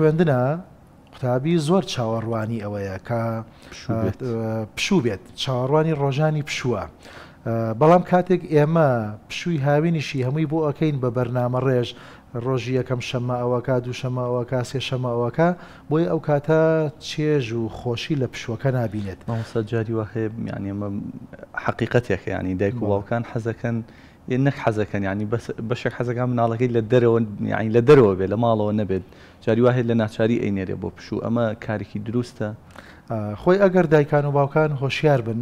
خوێندنە قوتابی زۆر چاوەڕوانی ئەوەیە کە پشوو بێت چاوەڕوانی ڕۆژانی پشووە. بەڵام کاتێک ئێمە پشووی هاوینیشی هەمووی بۆ ئەەکەین بە بەرنامە ڕێژ ڕۆژی یەکەم شەماوەکە دوو شەماوەکە سێ شەماوەکە بۆی ئەو کاتە چێژ و خۆشی لە پشوەکە نبینێت. سەجاری وهەیە میانێمە حقیقەتێک ینی دایک و باوکان حەزەکەن نەک حەزەکەن ینی بەشێک حەزەکان مناڵەکەی لە دەرەوە یعنی لە دەرەوە بێت لە ماڵەوە نەبێت جاریواهێت لە ناچاری ئەینێرێ بۆ پشوو ئەمە کارێکی دروستە خۆی ئەگەر دایکان و باوکان هۆشیار بن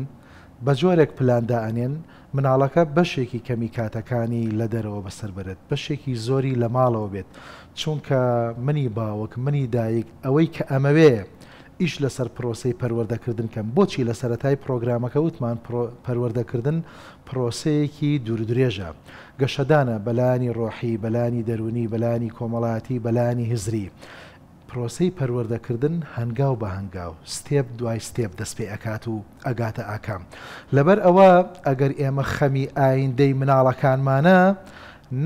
بە جۆرێک پلاندا ئەنێن مناڵەکە بەشێکی کەمی کاتەکانی لە دەرەوە بەسەر بێت بەشێکی زۆری لە ماڵەوە بێت چونکە منی باوەک منی دایک ئەوەی کە ئەمەوێ ئیش لەسەر پرۆسی پەروەردەکردن کەم بۆچی لە سەتای پرۆگرامەکە وتمان پەروەردەکردن پرۆسەیەکی دوورودرێژە گەشەدانە بەلانی ڕۆحی بەلانی دەرونی بەلانی کۆمەڵاتی بەلانی هزری. پرۆسی پەروەردەکردن هەنگاو بە هەنگاو ستێب دوای ستێب دەست پێ ئەکات و ئەگاتە ئاکام. لەبەر ئەوە ئەگەر ئێمە خەمی ئایندەی مناڵەکانمانە،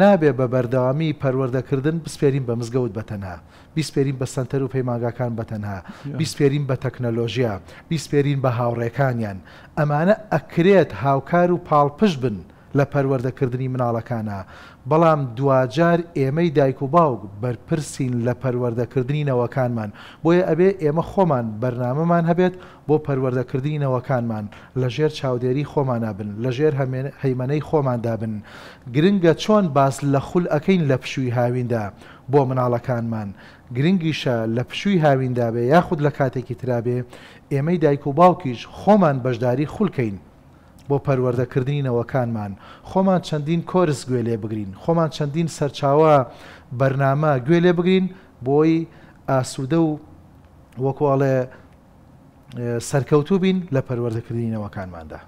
نابێ بە بەردەوامی پەروەردەکردن بسپێرین بە مزگەوت بەتەنها بیسپێرین بە سنتەر و پەیماگاکان بەتەنها بیسپێرین بە تەکنەلۆژیا بیسپێرین بە هاوڕێکانیان ئەمانە ئەکرێت هاوکار و پاڵپش بن لە پەروەردەکردنی مناڵەکانە بەڵام دوجار ئێمەی دایک و باوک بەرپرسین لە پەروەردەکردنی نەوەکانمان بۆیە ئەبێ ئێمە خۆمان بەرنمەمان هەبێت بۆ پەروەردەکردنی نەوەکانمان لەژێر چاودێری خۆمانە بن لەژێر هەیمەەی خۆماندا بن گرنگە چۆن باس لە خول ئەەکەین لە پشووی هاویندا بۆ مناڵەکانمان گرنگیشە لە پشووی هاویندا بێ یاخود لە کاتێکی ترابێ ئێمەی دایک و باوکیش خۆمان بەشداری خولکەین بۆ پەروەردەکردنینەوەکانمان خۆمان چەندین کۆرس گوێ لێ بگرین خۆمان چەندین سەرچاوە بەرنامە گوێ لێ بگرین بۆی ئاسوودە و وەکوڵێ سەرکەوتوو بین لە پەروەردەکردینەوەکانماندا.